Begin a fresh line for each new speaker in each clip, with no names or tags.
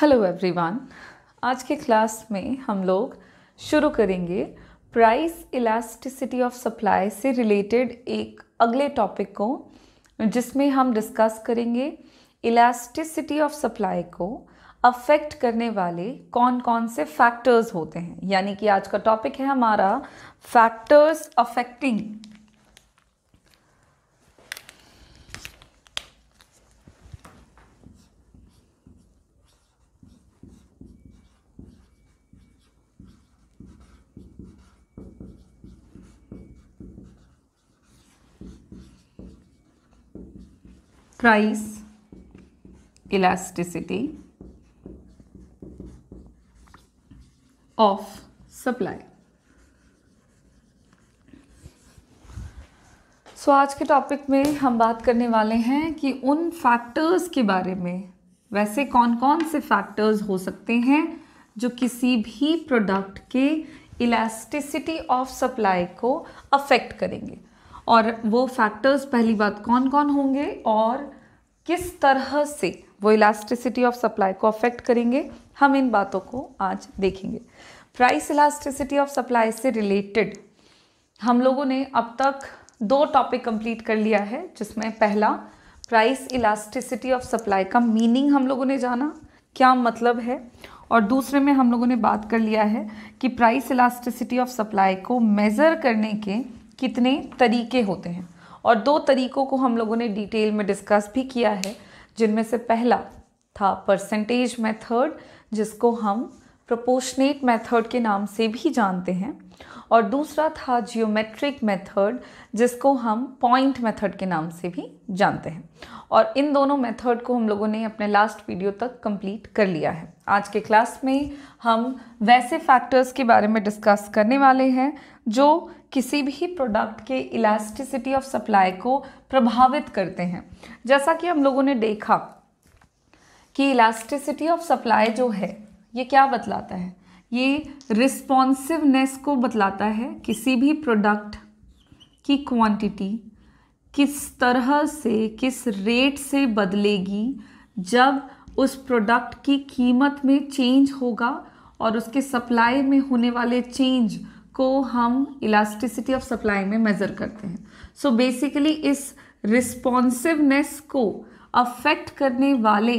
hello everyone आज के class में हम लोग शुरू करेंगे प्राइस इलास्टिसिटी ऑफ सप्लाई से रिलेटेड एक अगले टॉपिक को जिसमें हम डिस्कस करेंगे इलास्टिसिटी ऑफ सप्लाई को अफेक्ट करने वाले कौन कौन से फैक्टर्स होते हैं यानी कि आज का टॉपिक है हमारा factors affecting price elasticity of supply so so, आज के टॉपिक में हम बात करने वाले हैं कि उन फैक्टर्स के बारे में वैसे कौन कौन से फैक्टर्स हो सकते हैं जो किसी भी प्रोडक्ट के इलास्टिसिटी ऑफ सप्लाई को अफेक्ट करेंगे और वो फैक्टर्स पहली बात कौन कौन होंगे और किस तरह से वो इलास्टिसिटी ऑफ सप्लाई को अफेक्ट करेंगे हम इन बातों को आज देखेंगे प्राइस इलास्टिसिटी ऑफ सप्लाई से रिलेटेड हम लोगों ने अब तक दो टॉपिक कंप्लीट कर लिया है जिसमें पहला प्राइस इलास्टिसिटी ऑफ सप्लाई का मीनिंग हम लोगों ने जाना क्या मतलब है और दूसरे में हम लोगों ने बात कर लिया है कि प्राइस इलास्टिसिटी ऑफ सप्लाई को मेज़र करने के कितने तरीके होते हैं और दो तरीक़ों को हम लोगों ने डिटेल में डिस्कस भी किया है जिनमें से पहला था परसेंटेज मेथड जिसको हम प्रोपोर्शनेट मेथड के नाम से भी जानते हैं और दूसरा था जियोमेट्रिक मेथड जिसको हम पॉइंट मेथड के नाम से भी जानते हैं और इन दोनों मेथड को हम लोगों ने अपने लास्ट वीडियो तक कंप्लीट कर लिया है आज के क्लास में हम वैसे फैक्टर्स के बारे में डिस्कस करने वाले हैं जो किसी भी प्रोडक्ट के इलास्टिसिटी ऑफ सप्लाई को प्रभावित करते हैं जैसा कि हम लोगों ने देखा कि इलास्टिसिटी ऑफ सप्लाई जो है ये क्या बतलाता है ये रिस्पॉन्सिवनेस को बतलाता है किसी भी प्रोडक्ट की क्वांटिटी किस तरह से किस रेट से बदलेगी जब उस प्रोडक्ट की कीमत में चेंज होगा और उसके सप्लाई में होने वाले चेंज को हम इलास्टिसिटी ऑफ सप्लाई में मेज़र करते हैं सो so बेसिकली इस रिस्पॉन्सिवनेस को अफेक्ट करने वाले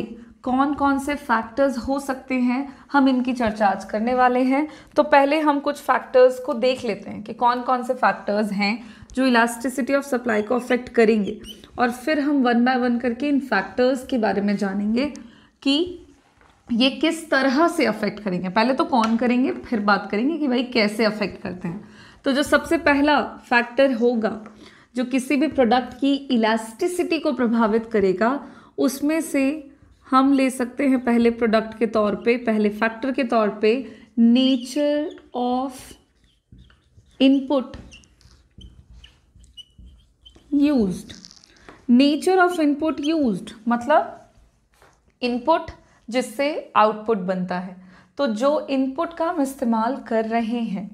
कौन कौन से फैक्टर्स हो सकते हैं हम इनकी चर्चा आज करने वाले हैं तो पहले हम कुछ फैक्टर्स को देख लेते हैं कि कौन कौन से फैक्टर्स हैं जो इलास्टिसिटी ऑफ सप्लाई को अफेक्ट करेंगे और फिर हम वन बाय वन करके इन फैक्टर्स के बारे में जानेंगे कि ये किस तरह से अफेक्ट करेंगे पहले तो कौन करेंगे फिर बात करेंगे कि भाई कैसे अफेक्ट करते हैं तो जो सबसे पहला फैक्टर होगा जो किसी भी प्रोडक्ट की इलास्टिसिटी को प्रभावित करेगा उसमें से हम ले सकते हैं पहले प्रोडक्ट के तौर पे पहले फैक्टर के तौर पे nature of input used nature of input used मतलब इनपुट जिससे आउटपुट बनता है तो जो इनपुट का हम इस्तेमाल कर रहे हैं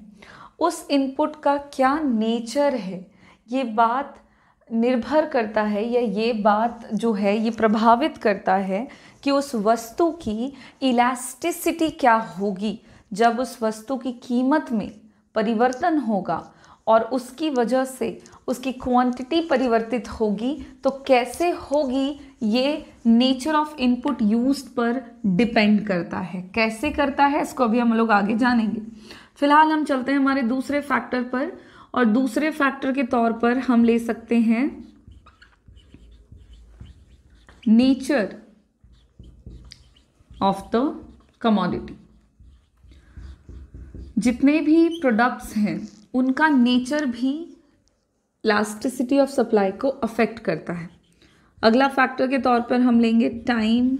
उस इनपुट का क्या नेचर है ये बात निर्भर करता है या ये बात जो है ये प्रभावित करता है कि उस वस्तु की इलास्टिसिटी क्या होगी जब उस वस्तु की कीमत में परिवर्तन होगा और उसकी वजह से उसकी क्वांटिटी परिवर्तित होगी तो कैसे होगी ये नेचर ऑफ इनपुट यूज पर डिपेंड करता है कैसे करता है इसको अभी हम लोग आगे जानेंगे फिलहाल हम चलते हैं हमारे दूसरे फैक्टर पर और दूसरे फैक्टर के तौर पर हम ले सकते हैं नेचर ऑफ द कमोडिटी जितने भी प्रोडक्ट्स हैं उनका नेचर भी इलास्टिसिटी ऑफ सप्लाई को अफेक्ट करता है अगला फैक्टर के तौर पर हम लेंगे टाइम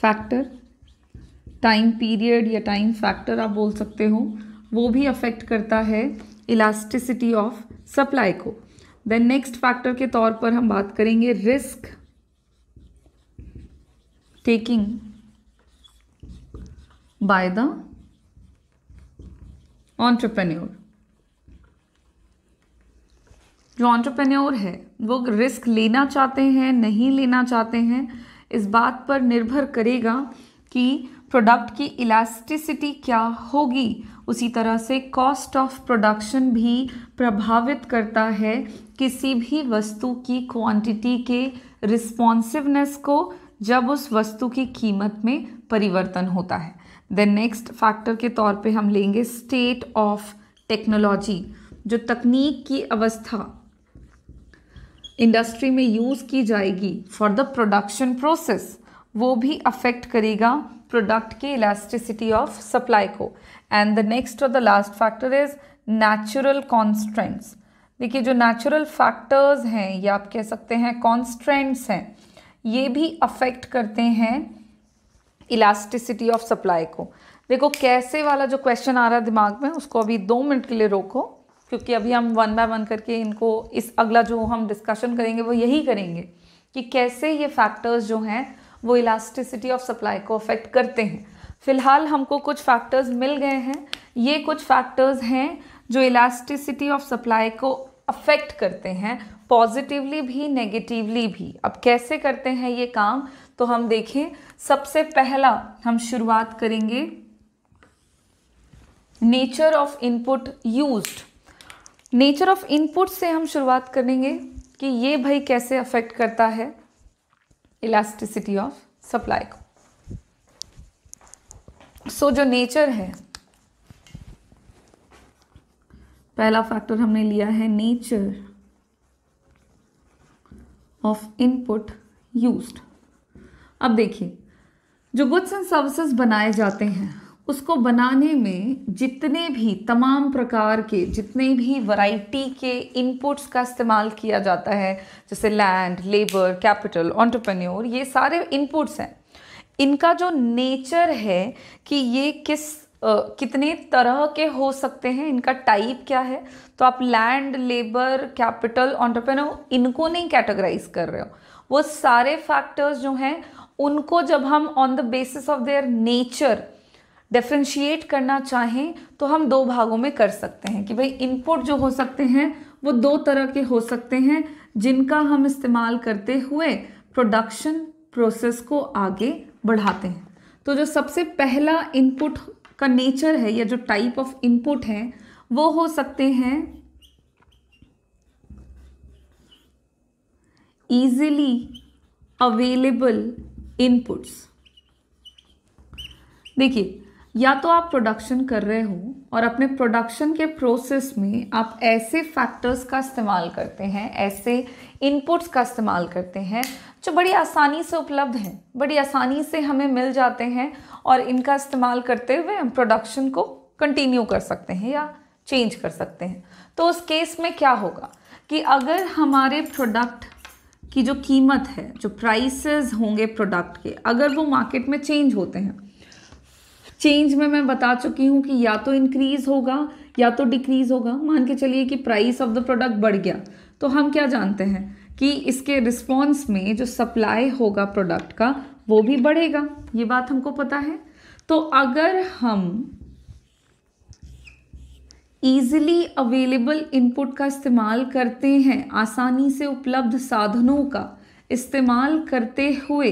फैक्टर टाइम पीरियड या टाइम फैक्टर आप बोल सकते हो वो भी अफेक्ट करता है इलास्टिसिटी ऑफ सप्लाई को देन नेक्स्ट फैक्टर के तौर पर हम बात करेंगे risk taking by the entrepreneur जो ऑन्टरप्रेन्योर है वो रिस्क लेना चाहते हैं नहीं लेना चाहते हैं इस बात पर निर्भर करेगा कि प्रोडक्ट की इलास्टिसिटी क्या होगी उसी तरह से कॉस्ट ऑफ प्रोडक्शन भी प्रभावित करता है किसी भी वस्तु की क्वांटिटी के रिस्पॉन्सिवनेस को जब उस वस्तु की कीमत में परिवर्तन होता है देन नेक्स्ट फैक्टर के तौर पे हम लेंगे स्टेट ऑफ टेक्नोलॉजी जो तकनीक की अवस्था इंडस्ट्री में यूज़ की जाएगी फॉर द प्रोडक्शन प्रोसेस वो भी अफेक्ट करेगा प्रोडक्ट की इलास्टिसिटी ऑफ सप्लाई को एंड द नेक्स्ट और the last factor is natural constraints देखिए जो नेचुरल फैक्टर्स हैं या आप कह सकते हैं कॉन्स्ट्रेंट्स हैं ये भी अफेक्ट करते हैं इलास्टिसिटी ऑफ सप्लाई को देखो कैसे वाला जो क्वेश्चन आ रहा है दिमाग में उसको अभी दो मिनट के लिए रोको क्योंकि अभी हम वन बाय वन करके इनको इस अगला जो हम डिस्कशन करेंगे वो यही करेंगे कि कैसे ये फैक्टर्स जो हैं वो इलास्टिसिटी ऑफ सप्लाई को अफेक्ट करते हैं फ़िलहाल हमको कुछ फैक्टर्स मिल गए हैं ये कुछ फैक्टर्स हैं जो इलास्टिसिटी ऑफ सप्लाई को अफेक्ट करते हैं पॉजिटिवली भी नेगेटिवली भी अब कैसे करते हैं ये काम तो हम देखें सबसे पहला हम शुरुआत करेंगे nature of input used nature of input से हम शुरुआत करेंगे कि ये भाई कैसे अफेक्ट करता है इलास्टिसिटी ऑफ सप्लाई को सो जो नेचर है पहला फैक्टर हमने लिया है नेचर ऑफ इनपुट यूज्ड अब देखिए जो गुड्स एंड सर्विसेज बनाए जाते हैं उसको बनाने में जितने भी तमाम प्रकार के जितने भी वैरायटी के इनपुट्स का इस्तेमाल किया जाता है जैसे लैंड लेबर कैपिटल ऑन्टरप्रन्योर ये सारे इनपुट्स हैं इनका जो नेचर है कि ये किस Uh, कितने तरह के हो सकते हैं इनका टाइप क्या है तो आप लैंड लेबर कैपिटल ऑन्टरप्रेनर इनको नहीं कैटेगराइज कर रहे हो वो सारे फैक्टर्स जो हैं उनको जब हम on the basis of their nature differentiate करना चाहें तो हम दो भागों में कर सकते हैं कि भाई इनपुट जो हो सकते हैं वो दो तरह के हो सकते हैं जिनका हम इस्तेमाल करते हुए प्रोडक्शन प्रोसेस को आगे बढ़ाते हैं तो जो सबसे पहला इनपुट का नेचर है या जो टाइप ऑफ इनपुट है वो हो सकते हैं ईजिली अवेलेबल इनपुट्स देखिए या तो आप प्रोडक्शन कर रहे हो और अपने प्रोडक्शन के प्रोसेस में आप ऐसे फैक्टर्स का इस्तेमाल करते हैं ऐसे इनपुट्स का इस्तेमाल करते हैं जो बड़ी आसानी से उपलब्ध हैं बड़ी आसानी से हमें मिल जाते हैं और इनका इस्तेमाल करते हुए हम प्रोडक्शन को कंटिन्यू कर सकते हैं या चेंज कर सकते हैं तो उस केस में क्या होगा कि अगर हमारे प्रोडक्ट की जो कीमत है जो प्राइसेस होंगे प्रोडक्ट के अगर वो मार्केट में चेंज होते हैं चेंज में मैं बता चुकी हूँ कि या तो इंक्रीज़ होगा या तो डिक्रीज़ होगा मान के चलिए कि प्राइस ऑफ द प्रोडक्ट बढ़ गया तो हम क्या जानते हैं कि इसके रिस्पॉन्स में जो सप्लाई होगा प्रोडक्ट का वो भी बढ़ेगा ये बात हमको पता है तो अगर हम ईजिली अवेलेबल इनपुट का इस्तेमाल करते हैं आसानी से उपलब्ध साधनों का इस्तेमाल करते हुए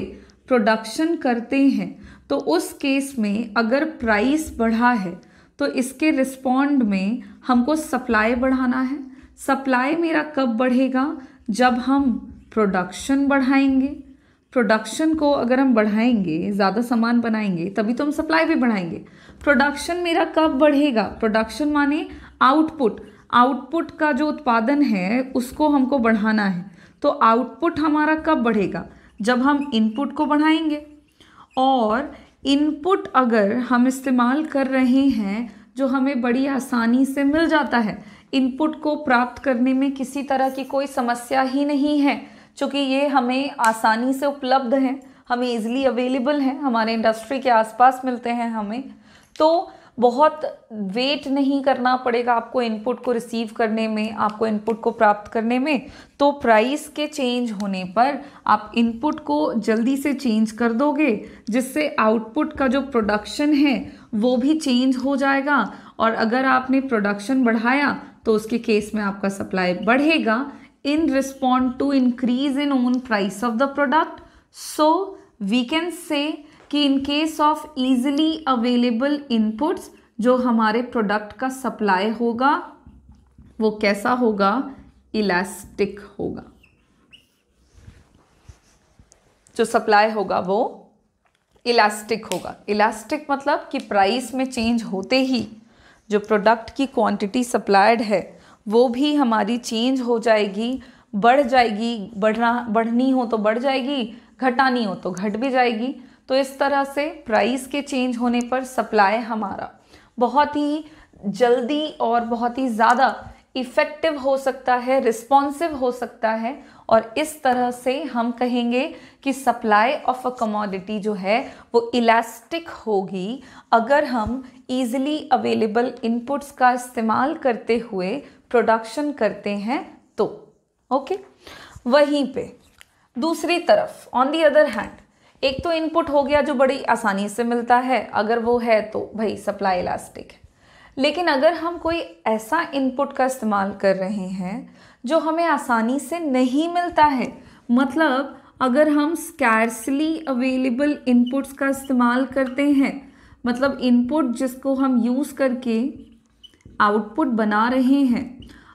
प्रोडक्शन करते हैं तो उस केस में अगर प्राइस बढ़ा है तो इसके रिस्पॉन्ड में हमको सप्लाई बढ़ाना है सप्लाई मेरा कब बढ़ेगा जब हम प्रोडक्शन बढ़ाएंगे प्रोडक्शन को अगर हम बढ़ाएंगे ज़्यादा सामान बनाएंगे तभी तो हम सप्लाई भी बढ़ाएंगे प्रोडक्शन मेरा कब बढ़ेगा प्रोडक्शन माने आउटपुट आउटपुट का जो उत्पादन है उसको हमको बढ़ाना है तो आउटपुट हमारा कब बढ़ेगा जब हम इनपुट को बढ़ाएंगे और इनपुट अगर हम इस्तेमाल कर रहे हैं जो हमें बड़ी आसानी से मिल जाता है इनपुट को प्राप्त करने में किसी तरह की कोई समस्या ही नहीं है चूँकि ये हमें आसानी से उपलब्ध है हमें इजीली अवेलेबल हैं हमारे इंडस्ट्री के आसपास मिलते हैं हमें तो बहुत वेट नहीं करना पड़ेगा आपको इनपुट को रिसीव करने में आपको इनपुट को प्राप्त करने में तो प्राइस के चेंज होने पर आप इनपुट को जल्दी से चेंज कर दोगे जिससे आउटपुट का जो प्रोडक्शन है वो भी चेंज हो जाएगा और अगर आपने प्रोडक्शन बढ़ाया तो उसके केस में आपका सप्लाई बढ़ेगा in respond to increase in own price of the product so we can say कि in case of easily available inputs जो हमारे प्रोडक्ट का सप्लाई होगा वो कैसा होगा इलास्टिक होगा जो सप्लाई होगा वो इलास्टिक होगा इलास्टिक मतलब कि प्राइस में चेंज होते ही जो प्रोडक्ट की क्वांटिटी सप्लाइड है वो भी हमारी चेंज हो जाएगी बढ़ जाएगी बढ़ना बढ़नी हो तो बढ़ जाएगी घटानी हो तो घट भी जाएगी तो इस तरह से प्राइस के चेंज होने पर सप्लाई हमारा बहुत ही जल्दी और बहुत ही ज़्यादा इफ़ेक्टिव हो सकता है रिस्पॉन्सिव हो सकता है और इस तरह से हम कहेंगे कि सप्लाई ऑफ अ कमोडिटी जो है वो इलास्टिक होगी अगर हम ईजिली अवेलेबल इनपुट्स का इस्तेमाल करते हुए प्रोडक्शन करते हैं तो ओके वहीं पे दूसरी तरफ ऑन दी अदर हैंड एक तो इनपुट हो गया जो बड़ी आसानी से मिलता है अगर वो है तो भाई सप्लाई इलास्टिक है लेकिन अगर हम कोई ऐसा इनपुट का इस्तेमाल कर रहे हैं जो हमें आसानी से नहीं मिलता है मतलब अगर हम स्कैर्सली अवेलेबल इनपुट्स का इस्तेमाल करते हैं मतलब इनपुट जिसको हम यूज़ करके आउटपुट बना रहे हैं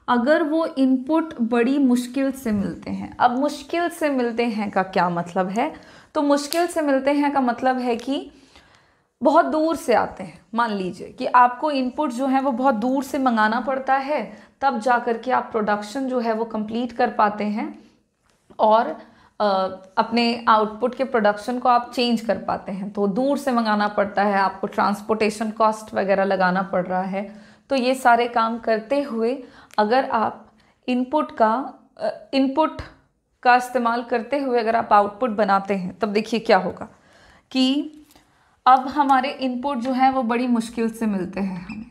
अगर वो इनपुट बड़ी मुश्किल से मिलते हैं अब मुश्किल से मिलते हैं का क्या मतलब है तो मुश्किल से मिलते हैं का मतलब है कि बहुत दूर से आते हैं मान लीजिए कि आपको इनपुट जो है वो बहुत दूर से मंगाना पड़ता है तब जा कर के आप प्रोडक्शन जो है वो कंप्लीट कर पाते हैं और अपने आउटपुट के प्रोडक्शन को आप चेंज कर पाते हैं तो दूर से मंगाना पड़ता है आपको ट्रांसपोर्टेशन कॉस्ट वगैरह लगाना पड़ रहा है तो ये सारे काम करते हुए अगर आप इनपुट का इनपुट का इस्तेमाल करते हुए अगर आप आउटपुट बनाते हैं तब देखिए क्या होगा कि अब हमारे इनपुट जो है वो बड़ी मुश्किल से मिलते हैं हमें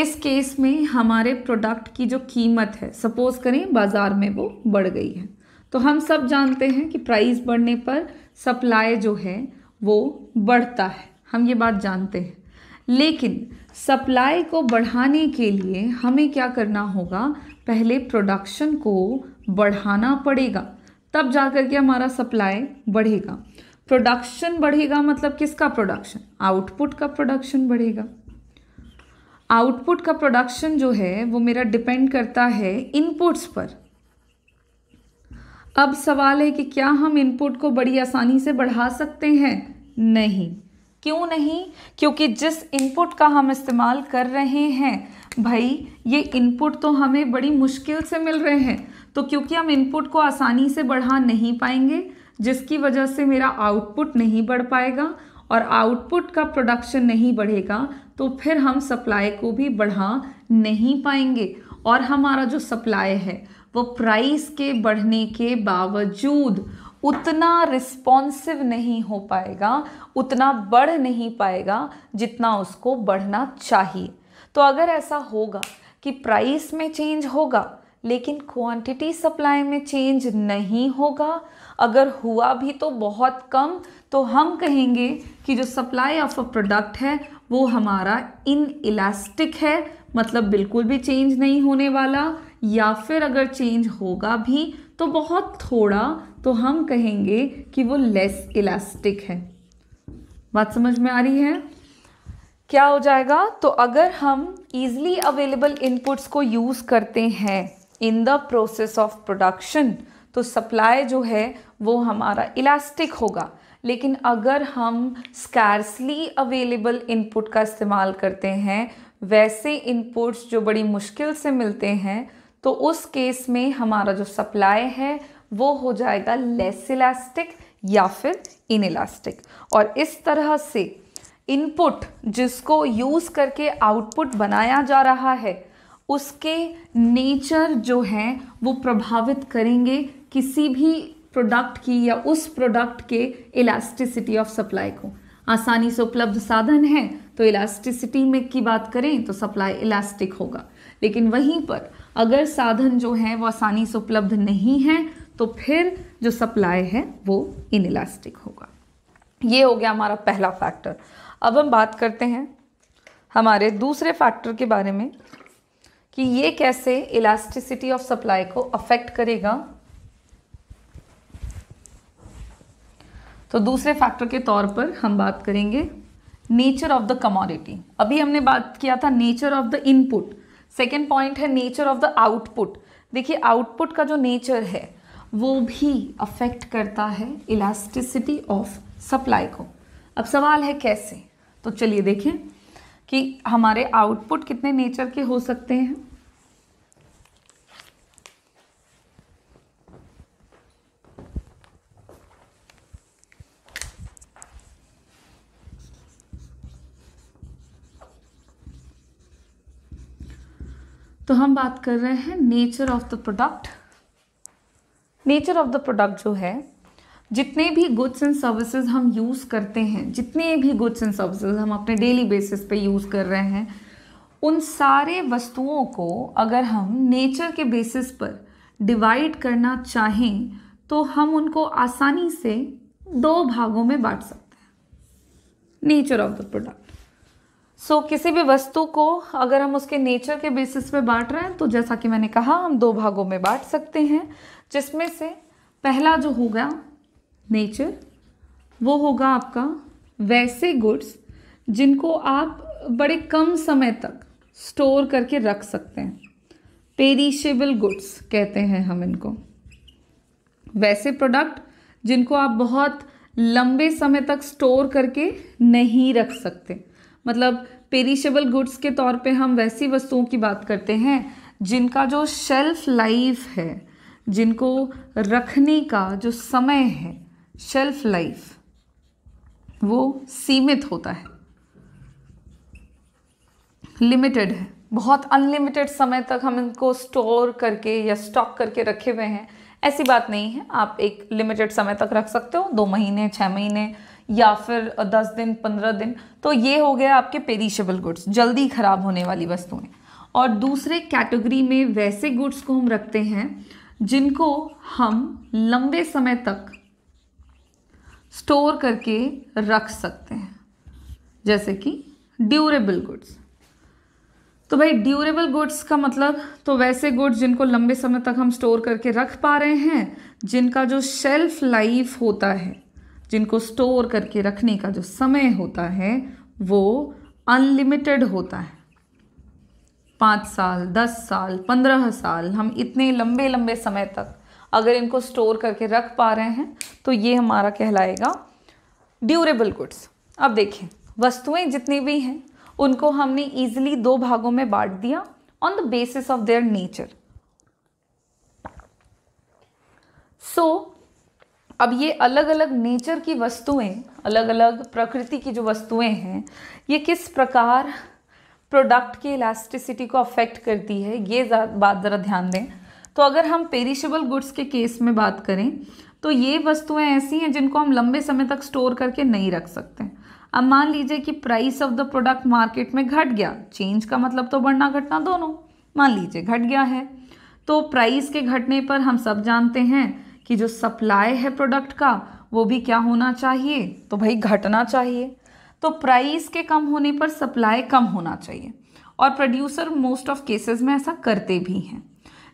इस केस में हमारे प्रोडक्ट की जो कीमत है सपोज़ करें बाज़ार में वो बढ़ गई है तो हम सब जानते हैं कि प्राइस बढ़ने पर सप्लाई जो है वो बढ़ता है हम ये बात जानते हैं लेकिन सप्लाई को बढ़ाने के लिए हमें क्या करना होगा पहले प्रोडक्शन को बढ़ाना पड़ेगा तब जा कर के हमारा सप्लाई बढ़ेगा प्रोडक्शन बढ़ेगा मतलब किसका प्रोडक्शन आउटपुट का प्रोडक्शन बढ़ेगा आउटपुट का प्रोडक्शन जो है वो मेरा डिपेंड करता है इनपुट्स पर अब सवाल है कि क्या हम इनपुट को बड़ी आसानी से बढ़ा सकते हैं नहीं क्यों नहीं क्योंकि जिस इनपुट का हम इस्तेमाल कर रहे हैं भाई ये इनपुट तो हमें बड़ी मुश्किल से मिल रहे हैं तो क्योंकि हम इनपुट को आसानी से बढ़ा नहीं पाएंगे जिसकी वजह से मेरा आउटपुट नहीं बढ़ पाएगा और आउटपुट का प्रोडक्शन नहीं बढ़ेगा तो फिर हम सप्लाई को भी बढ़ा नहीं पाएंगे और हमारा जो सप्लाई है वो प्राइस के बढ़ने के बावजूद उतना रिस्पॉन्सिव नहीं हो पाएगा उतना बढ़ नहीं पाएगा जितना उसको बढ़ना चाहिए तो अगर ऐसा होगा कि प्राइस में चेंज होगा लेकिन क्वांटिटी सप्लाई में चेंज नहीं होगा अगर हुआ भी तो बहुत कम तो हम कहेंगे कि जो सप्लाई ऑफ अ प्रोडक्ट है वो हमारा इन इलास्टिक है मतलब बिल्कुल भी चेंज नहीं होने वाला या फिर अगर चेंज होगा भी तो बहुत थोड़ा तो हम कहेंगे कि वो लेस इलास्टिक है बात समझ में आ रही है क्या हो जाएगा तो अगर हम ईज़िली अवेलेबल इनपुट्स को यूज़ करते हैं in the process of production तो सप्लाई जो है वो हमारा इलास्टिक होगा लेकिन अगर हम स्कैर्सली अवेलेबल इनपुट का इस्तेमाल करते हैं वैसे इनपुट्स जो बड़ी मुश्किल से मिलते हैं तो उस केस में हमारा जो सप्लाई है वो हो जाएगा लेस इलास्टिक या फिर इन इलास्टिक और इस तरह से इनपुट जिसको यूज़ करके आउटपुट बनाया जा रहा है उसके नेचर जो है वो प्रभावित करेंगे किसी भी प्रोडक्ट की या उस प्रोडक्ट के इलास्टिसिटी ऑफ सप्लाई को आसानी से उपलब्ध साधन है तो इलास्टिसिटी में की बात करें तो सप्लाई इलास्टिक होगा लेकिन वहीं पर अगर साधन जो है वो आसानी से उपलब्ध नहीं है तो फिर जो सप्लाई है वो इन इलास्टिक होगा ये हो गया हमारा पहला फैक्टर अब हम बात करते हैं हमारे दूसरे फैक्टर के बारे में कि ये कैसे इलास्टिसिटी ऑफ सप्लाई को अफेक्ट करेगा तो दूसरे फैक्टर के तौर पर हम बात करेंगे नेचर ऑफ द कमोडिटी अभी हमने बात किया था nature of the input second point है नेचर ऑफ द आउटपुट देखिए आउटपुट का जो नेचर है वो भी अफेक्ट करता है इलास्टिसिटी ऑफ सप्लाई को अब सवाल है कैसे तो चलिए देखें कि हमारे आउटपुट कितने नेचर के हो सकते हैं तो हम बात कर रहे हैं nature of the product nature of the product जो है जितने भी गुड्स एंड सर्विसेज हम यूज़ करते हैं जितने भी गुड्स एंड सर्विसेज हम अपने डेली बेसिस पे यूज़ कर रहे हैं उन सारे वस्तुओं को अगर हम नेचर के बेसिस पर डिवाइड करना चाहें तो हम उनको आसानी से दो भागों में बांट सकते हैं nature of the product so so, किसी भी वस्तु को अगर हम उसके नेचर के बेसिस पे बांट रहे हैं तो जैसा कि मैंने कहा हम दो भागों में बांट सकते हैं जिसमें से पहला जो होगा नेचर वो होगा आपका वैसे गुड्स जिनको आप बड़े कम समय तक स्टोर करके रख सकते हैं पेरिशेबल गुड्स कहते हैं हम इनको वैसे प्रोडक्ट जिनको आप बहुत लंबे समय तक स्टोर करके नहीं रख सकते मतलब पेरिशेबल गुड्स के तौर पे हम वैसी वस्तुओं की बात करते हैं जिनका जो शेल्फ लाइफ है जिनको रखने का जो समय है शेल्फ लाइफ वो सीमित होता है लिमिटेड है बहुत अनलिमिटेड समय तक हम इनको स्टोर करके या स्टॉक करके रखे हुए हैं ऐसी बात नहीं है आप एक लिमिटेड समय तक रख सकते हो दो महीने छः महीने या फिर दस दिन पंद्रह दिन तो ये हो गया आपके पेरिशेबल गुड्स जल्दी ख़राब होने वाली वस्तुएं और दूसरे कैटेगरी में वैसे गुड्स को हम रखते हैं जिनको हम लंबे समय तक स्टोर करके रख सकते हैं जैसे कि ड्यूरेबल गुड्स तो भाई ड्यूरेबल गुड्स का मतलब तो वैसे गुड्स जिनको लंबे समय तक हम स्टोर करके रख पा रहे हैं जिनका जो शेल्फ लाइफ होता है जिनको स्टोर करके रखने का जो समय होता है वो अनलिमिटेड होता है पाँच साल दस साल पंद्रह साल हम इतने लंबे लंबे समय तक अगर इनको स्टोर करके रख पा रहे हैं तो ये हमारा कहलाएगा ड्यूरेबल गुड्स अब देखें वस्तुएं जितनी भी हैं उनको हमने ईजिली दो भागों में बांट दिया on the basis of their nature so अब ये अलग अलग नेचर की वस्तुएं अलग अलग प्रकृति की जो वस्तुएं हैं ये किस प्रकार प्रोडक्ट की इलास्टिसिटी को अफेक्ट करती है ये बात ज़रा ध्यान दें तो अगर हम पेरिशेबल गुड्स के केस में बात करें तो ये वस्तुएं ऐसी हैं जिनको हम लंबे समय तक स्टोर करके नहीं रख सकते अब मान लीजिए कि price of the product market में घट गया चेंज का मतलब तो बढ़ना घटना दोनों मान लीजिए घट गया है तो प्राइस के घटने पर हम सब जानते हैं कि जो सप्लाई है प्रोडक्ट का वो भी क्या होना चाहिए तो भाई घटना चाहिए तो प्राइस के कम होने पर सप्लाई कम होना चाहिए और प्रोड्यूसर मोस्ट ऑफ केसेस में ऐसा करते भी हैं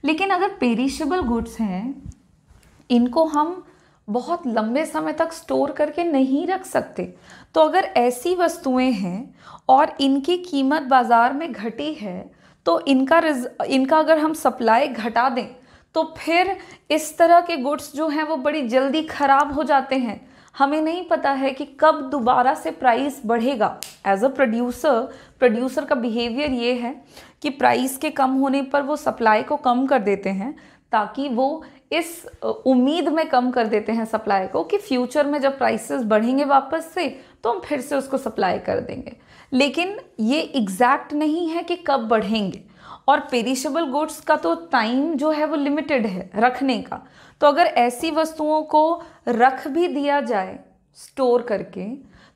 लेकिन अगर पेरिशेबल गुड्स हैं इनको हम बहुत लंबे समय तक स्टोर करके नहीं रख सकते तो अगर ऐसी वस्तुएं हैं और इनकी कीमत बाज़ार में घटी है तो इनका रिज इनका अगर हम सप्लाई घटा दें तो फिर इस तरह के गुड्स जो हैं वो बड़ी जल्दी ख़राब हो जाते हैं हमें नहीं पता है कि कब दोबारा से प्राइस बढ़ेगा एज अ प्रोड्यूसर प्रोड्यूसर का बिहेवियर ये है कि प्राइस के कम होने पर वो सप्लाई को कम कर देते हैं ताकि वो इस उम्मीद में कम कर देते हैं सप्लाई को कि फ्यूचर में जब प्राइसेस बढ़ेंगे वापस से तो हम फिर से उसको सप्लाई कर देंगे लेकिन ये एग्जैक्ट नहीं है कि कब बढ़ेंगे और पेरिशेबल गुड्स का तो टाइम जो है वो लिमिटेड है रखने का तो अगर ऐसी वस्तुओं को रख भी दिया जाए स्टोर करके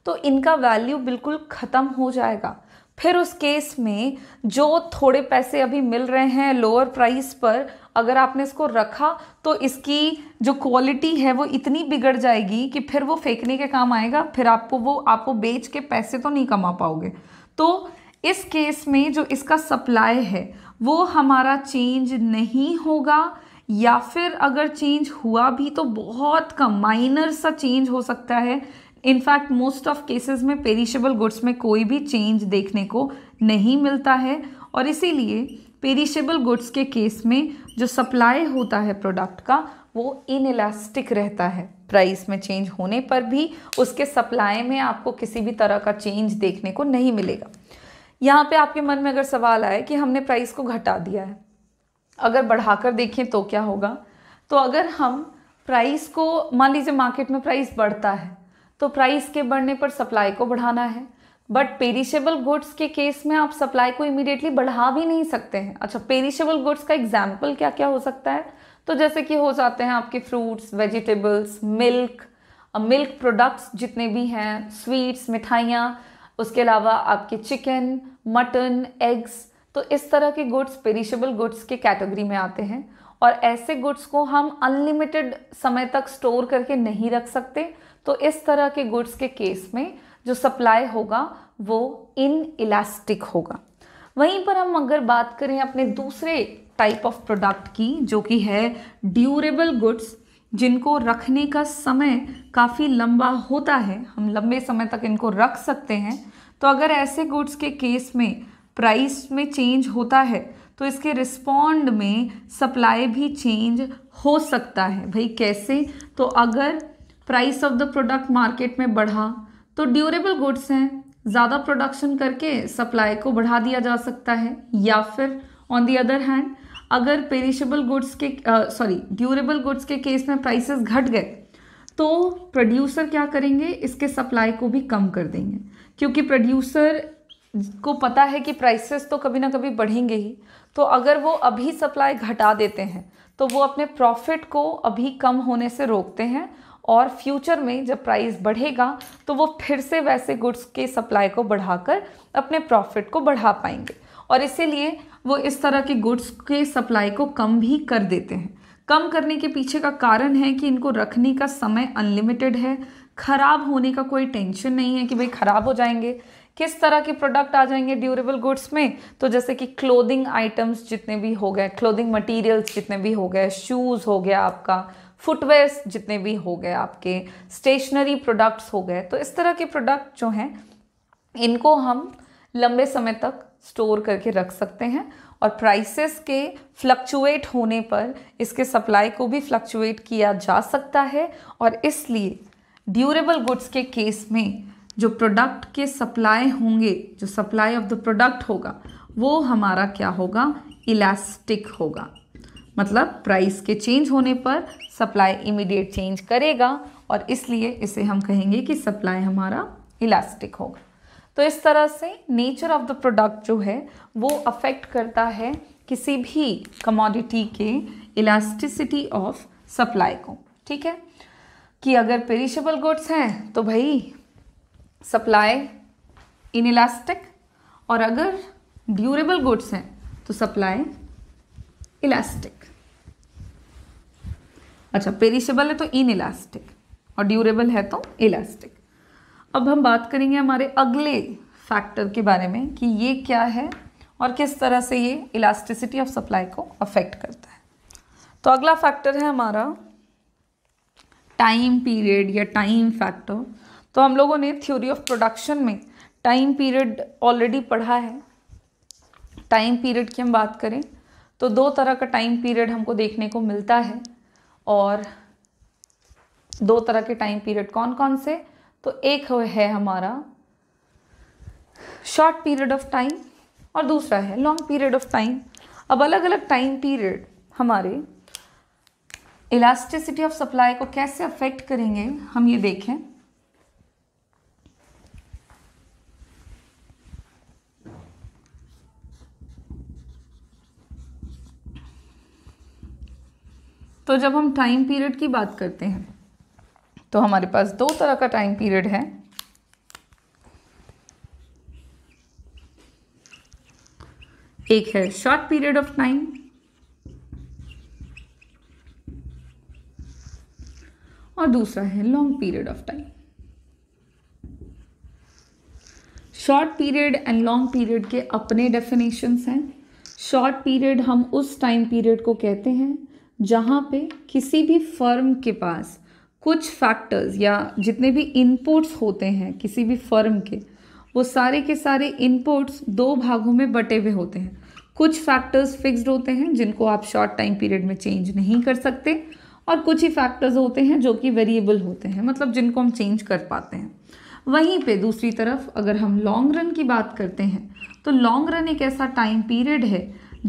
तो इनका वैल्यू बिल्कुल ख़त्म हो जाएगा फिर उस केस में जो थोड़े पैसे अभी मिल रहे हैं लोअर प्राइस पर अगर आपने इसको रखा तो इसकी जो क्वालिटी है वो इतनी बिगड़ जाएगी कि फिर वो फेंकने के काम आएगा फिर आपको वो आपको बेच के पैसे तो नहीं कमा पाओगे तो इस केस में जो इसका सप्लाई है वो हमारा चेंज नहीं होगा या फिर अगर चेंज हुआ भी तो बहुत कम माइनर सा चेंज हो सकता है इनफैक्ट मोस्ट ऑफ केसेस में पेरिशेबल गुड्स में कोई भी चेंज देखने को नहीं मिलता है और इसीलिए पेरिशेबल गुड्स के केस में जो सप्लाई होता है प्रोडक्ट का वो इनइलास्टिक रहता है प्राइस में चेंज होने पर भी उसके सप्लाई में आपको किसी भी तरह का चेंज देखने को नहीं मिलेगा यहाँ पे आपके मन में अगर सवाल आए कि हमने प्राइस को घटा दिया है अगर बढ़ाकर देखें तो क्या होगा तो अगर हम प्राइस को मान लीजिए मार्केट में प्राइस बढ़ता है तो प्राइस के बढ़ने पर सप्लाई को बढ़ाना है बट पेरिशेबल गुड्स के केस में आप सप्लाई को इमीडिएटली बढ़ा भी नहीं सकते हैं अच्छा पेरिशेबल गुड्स का एग्जाम्पल क्या क्या हो सकता है तो जैसे कि हो जाते हैं आपके fruits vegetables milk milk products जितने भी हैं स्वीट्स मिठाइयाँ उसके अलावा आपके चिकन मटन एग्स तो इस तरह के गुड्स पेरिशेबल गुड्स के कैटेगरी में आते हैं और ऐसे गुड्स को हम अनलिमिटेड समय तक स्टोर करके नहीं रख सकते तो इस तरह के गुड्स के केस में जो सप्लाई होगा वो इन इलास्टिक होगा वहीं पर हम अगर बात करें अपने दूसरे टाइप ऑफ प्रोडक्ट की जो कि है ड्यूरेबल गुड्स जिनको रखने का समय काफ़ी लंबा होता है हम लंबे समय तक इनको रख सकते हैं तो अगर ऐसे गुड्स के केस में प्राइस में चेंज होता है तो इसके रिस्पॉन्ड में सप्लाई भी चेंज हो सकता है भाई कैसे तो अगर price of the product market में बढ़ा तो ड्यूरेबल गुड्स हैं ज़्यादा प्रोडक्शन करके सप्लाई को बढ़ा दिया जा सकता है या फिर ऑन दी अदर हैंड अगर पेरिशेबल गुड्स के सॉरी ड्यूरेबल गुड्स के केस में प्राइसेस घट गए तो प्रोड्यूसर क्या करेंगे इसके सप्लाई को भी कम कर देंगे क्योंकि प्रोड्यूसर को पता है कि प्राइसेस तो कभी ना कभी बढ़ेंगे ही तो अगर वो अभी सप्लाई घटा देते हैं तो वो अपने प्रॉफिट को अभी कम होने से रोकते हैं और फ्यूचर में जब प्राइस बढ़ेगा तो वो फिर से वैसे गुड्स के सप्लाई को बढ़ाकर अपने प्रॉफिट को बढ़ा पाएंगे और इसीलिए वो इस तरह के गुड्स के सप्लाई को कम भी कर देते हैं कम करने के पीछे का कारण है कि इनको रखने का समय अनलिमिटेड है ख़राब होने का कोई टेंशन नहीं है कि भाई ख़राब हो जाएंगे किस तरह के प्रोडक्ट आ जाएंगे ड्यूरेबल गुड्स में तो जैसे कि क्लोदिंग आइटम्स जितने भी हो गए क्लोदिंग मटेरियल्स जितने भी हो गए शूज़ हो गया आपका फुटवेयर्स जितने भी हो गए आपके स्टेशनरी प्रोडक्ट्स हो गए तो इस तरह के प्रोडक्ट जो हैं इनको हम लंबे समय तक स्टोर करके रख सकते हैं और प्राइसेस के फ्लक्चुएट होने पर इसके सप्लाई को भी फ्लक्चुएट किया जा सकता है और इसलिए ड्यूरेबल गुड्स के केस में जो प्रोडक्ट के सप्लाई होंगे जो सप्लाई ऑफ द प्रोडक्ट होगा वो हमारा क्या होगा इलास्टिक होगा मतलब प्राइस के चेंज होने पर सप्लाई इमीडिएट चेंज करेगा और इसलिए इसे हम कहेंगे कि सप्लाई हमारा इलास्टिक होगा तो इस तरह से नेचर ऑफ द प्रोडक्ट जो है वो अफेक्ट करता है किसी भी कमोडिटी के इलास्टिसिटी ऑफ सप्लाई को ठीक है कि अगर पेरिशेबल गुड्स हैं तो भाई सप्लाई इन इलास्टिक और अगर ड्यूरेबल गुड्स हैं तो सप्लाई इलास्टिक अच्छा पेरिशेबल है तो इन इलास्टिक और ड्यूरेबल है तो इलास्टिक अब हम बात करेंगे हमारे अगले फैक्टर के बारे में कि ये क्या है और किस तरह से ये इलास्टिसिटी ऑफ सप्लाई को अफेक्ट करता है तो अगला फैक्टर है हमारा टाइम पीरियड या टाइम फैक्टर तो हम लोगों ने थ्योरी ऑफ प्रोडक्शन में टाइम पीरियड ऑलरेडी पढ़ा है टाइम पीरियड की हम बात करें तो दो तरह का टाइम पीरियड हमको देखने को मिलता है और दो तरह के टाइम पीरियड कौन कौन से तो एक है हमारा शॉर्ट पीरियड ऑफ टाइम और दूसरा है लॉन्ग पीरियड ऑफ टाइम अब अलग अलग टाइम पीरियड हमारे इलास्टिसिटी ऑफ सप्लाई को कैसे अफेक्ट करेंगे हम ये देखें तो जब हम टाइम पीरियड की बात करते हैं तो हमारे पास दो तरह का टाइम पीरियड है एक है शॉर्ट पीरियड ऑफ टाइम और दूसरा है long period of time short period and long period के अपने डेफिनेशंस हैं शॉर्ट पीरियड हम उस टाइम पीरियड को कहते हैं जहाँ पे किसी भी फर्म के पास कुछ फैक्टर्स या जितने भी इनपुट्स होते हैं किसी भी फर्म के वो सारे के सारे इनपुट्स दो भागों में बटे हुए होते हैं कुछ फैक्टर्स फिक्स्ड होते हैं जिनको आप शॉर्ट टाइम पीरियड में चेंज नहीं कर सकते और कुछ ही फैक्टर्स होते हैं जो कि वेरिएबल होते हैं मतलब जिनको हम चेंज कर पाते हैं वहीं पे दूसरी तरफ अगर हम लॉन्ग रन की बात करते हैं तो लॉन्ग रन एक ऐसा टाइम पीरियड है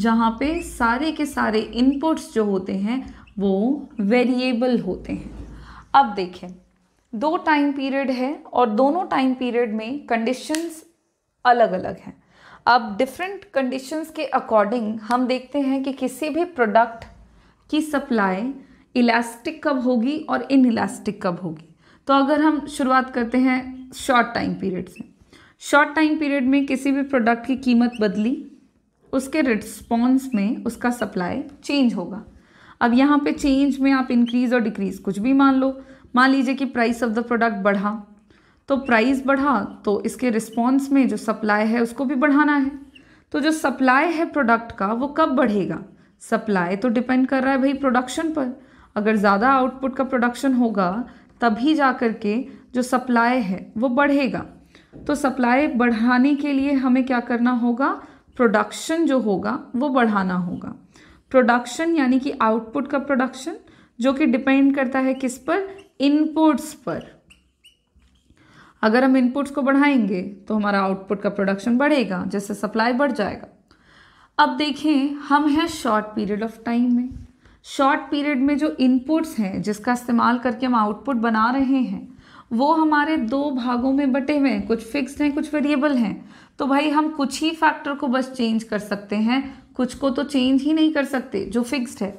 जहाँ पे सारे के सारे इनपुट्स जो होते हैं वो वेरिएबल होते हैं अब देखें दो टाइम पीरियड है और दोनों टाइम पीरियड में कंडीशंस अलग अलग हैं अब डिफरेंट कंडीशंस के अकॉर्डिंग हम देखते हैं कि किसी भी प्रोडक्ट की सप्लाई इलास्टिक कब होगी और इन इलास्टिक कब होगी तो अगर हम शुरुआत करते हैं शॉर्ट टाइम पीरियड से शॉर्ट टाइम पीरियड में किसी भी प्रोडक्ट की कीमत बदली उसके रिस्पॉन्स में उसका सप्लाई चेंज होगा अब यहाँ पे चेंज में आप इंक्रीज और डिक्रीज कुछ भी मान लो मान लीजिए कि प्राइस ऑफ द प्रोडक्ट बढ़ा तो प्राइस बढ़ा तो इसके रिस्पॉन्स में जो सप्लाई है उसको भी बढ़ाना है तो जो सप्लाई है प्रोडक्ट का वो कब बढ़ेगा सप्लाई तो डिपेंड कर रहा है भाई प्रोडक्शन पर अगर ज़्यादा आउटपुट का प्रोडक्शन होगा तभी जा कर के जो सप्लाई है वो बढ़ेगा तो सप्लाई बढ़ाने के लिए हमें क्या करना होगा प्रोडक्शन जो होगा वो बढ़ाना होगा प्रोडक्शन यानी कि आउटपुट का प्रोडक्शन जो कि डिपेंड करता है किस पर इनपुट्स पर अगर हम इनपुट्स को बढ़ाएंगे तो हमारा आउटपुट का प्रोडक्शन बढ़ेगा जैसे सप्लाई बढ़ जाएगा अब देखें हम हैं शॉर्ट पीरियड ऑफ टाइम में शॉर्ट पीरियड में जो इनपुट्स हैं जिसका इस्तेमाल करके हम आउटपुट बना रहे हैं वो हमारे दो भागों में बटे हुए हैं कुछ फिक्स्ड हैं कुछ वेरिएबल हैं तो भाई हम कुछ ही फैक्टर को बस चेंज कर सकते हैं कुछ को तो चेंज ही नहीं कर सकते जो फिक्स्ड है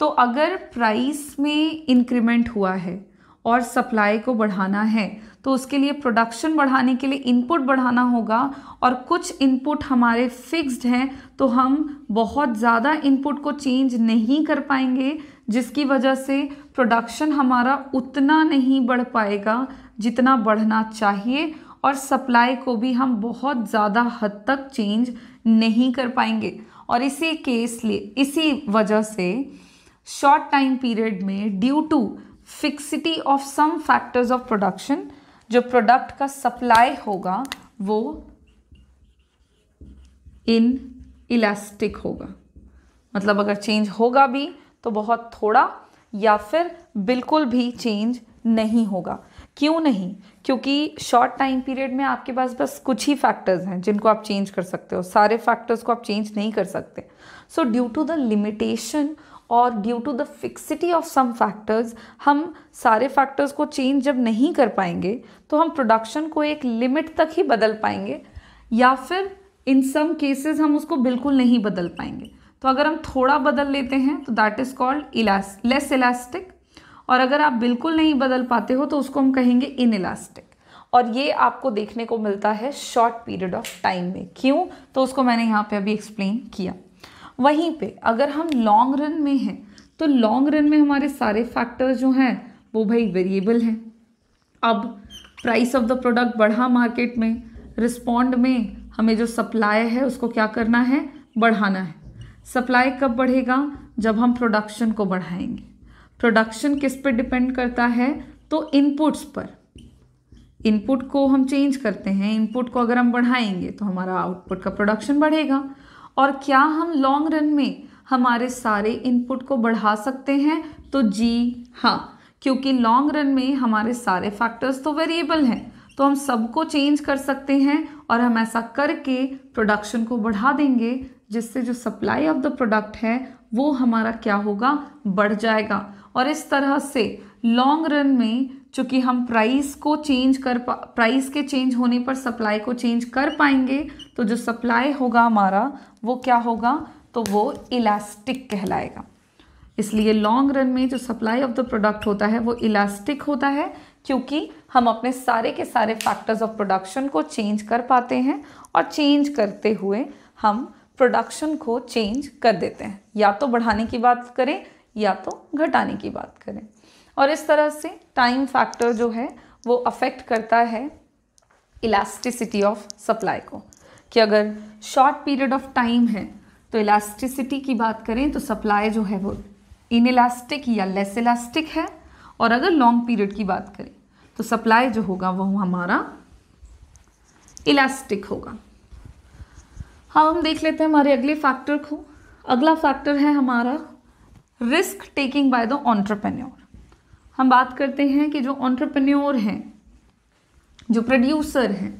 तो अगर प्राइस में इंक्रीमेंट हुआ है और सप्लाई को बढ़ाना है तो उसके लिए प्रोडक्शन बढ़ाने के लिए इनपुट बढ़ाना होगा और कुछ इनपुट हमारे फिक्स्ड हैं तो हम बहुत ज़्यादा इनपुट को चेंज नहीं कर पाएंगे जिसकी वजह से प्रोडक्शन हमारा उतना नहीं बढ़ पाएगा जितना बढ़ना चाहिए और सप्लाई को भी हम बहुत ज़्यादा हद तक चेंज नहीं कर पाएंगे और इसी केस लिए इसी वजह से शॉर्ट टाइम पीरियड में due to fixity of some factors of production जो प्रोडक्ट का सप्लाई होगा वो इन इलास्टिक होगा मतलब अगर चेंज होगा भी तो बहुत थोड़ा या फिर बिल्कुल भी चेंज नहीं होगा क्यों नहीं क्योंकि शॉर्ट टाइम पीरियड में आपके पास बस कुछ ही फैक्टर्स हैं जिनको आप चेंज कर सकते हो सारे फैक्टर्स को आप चेंज नहीं कर सकते so due to the limitation और due to the fixity of some factors हम सारे फैक्टर्स को चेंज जब नहीं कर पाएंगे तो हम प्रोडक्शन को एक लिमिट तक ही बदल पाएंगे या फिर इन सम केसेस हम उसको बिल्कुल नहीं बदल पाएंगे तो अगर हम थोड़ा बदल लेते हैं तो that is called less elastic और अगर आप बिल्कुल नहीं बदल पाते हो तो उसको हम कहेंगे इलास्टिक और ये आपको देखने को मिलता है शॉर्ट पीरियड ऑफ टाइम में क्यों तो उसको मैंने यहाँ पे अभी एक्सप्लेन किया वहीं पे अगर हम लॉन्ग रन में हैं तो लॉन्ग रन में हमारे सारे फैक्टर्स जो हैं वो भाई वेरिएबल हैं अब प्राइस ऑफ द प्रोडक्ट बढ़ा मार्केट में रिस्पॉन्ड में हमें जो सप्लाई है उसको क्या करना है बढ़ाना है सप्लाई कब बढ़ेगा जब हम प्रोडक्शन को बढ़ाएंगे प्रोडक्शन किस पर डिपेंड करता है तो इनपुट्स पर इनपुट को हम चेंज करते हैं इनपुट को अगर हम बढ़ाएंगे तो हमारा आउटपुट का प्रोडक्शन बढ़ेगा और क्या हम लॉन्ग रन में हमारे सारे इनपुट को बढ़ा सकते हैं तो जी हाँ क्योंकि लॉन्ग रन में हमारे सारे फैक्टर्स तो वेरिएबल हैं तो हम सबको चेंज कर सकते हैं और हम ऐसा करके प्रोडक्शन को बढ़ा देंगे जिससे जो सप्लाई ऑफ द प्रोडक्ट है वो हमारा क्या होगा बढ़ जाएगा और इस तरह से लॉन्ग रन में चूँकि हम प्राइस को चेंज कर पा प्राइस के चेंज होने पर सप्लाई को चेंज कर पाएंगे तो जो सप्लाई होगा हमारा वो क्या होगा तो वो इलास्टिक कहलाएगा इसलिए लॉन्ग रन में जो सप्लाई ऑफ द प्रोडक्ट होता है वो इलास्टिक होता है क्योंकि हम अपने सारे के सारे फैक्टर्स ऑफ प्रोडक्शन को चेंज कर पाते हैं और चेंज करते हुए हम प्रोडक्शन को चेंज कर देते हैं या तो बढ़ाने की बात करें या तो घटाने की बात करें और इस तरह से टाइम फैक्टर जो है वो अफेक्ट करता है इलास्टिसिटी ऑफ सप्लाई को कि अगर शॉर्ट पीरियड ऑफ टाइम है तो इलास्टिसिटी की बात करें तो सप्लाई जो है वो इन इलास्टिक या लेस इलास्टिक है और अगर लॉन्ग पीरियड की बात करें तो सप्लाई जो होगा वो हमारा इलास्टिक होगा हाँ हम देख लेते हैं हमारे अगले फैक्टर को अगला फैक्टर है हमारा risk taking by the entrepreneur हम बात करते हैं कि जो ऑन्टरप्रेन्योर हैं जो प्रोड्यूसर हैं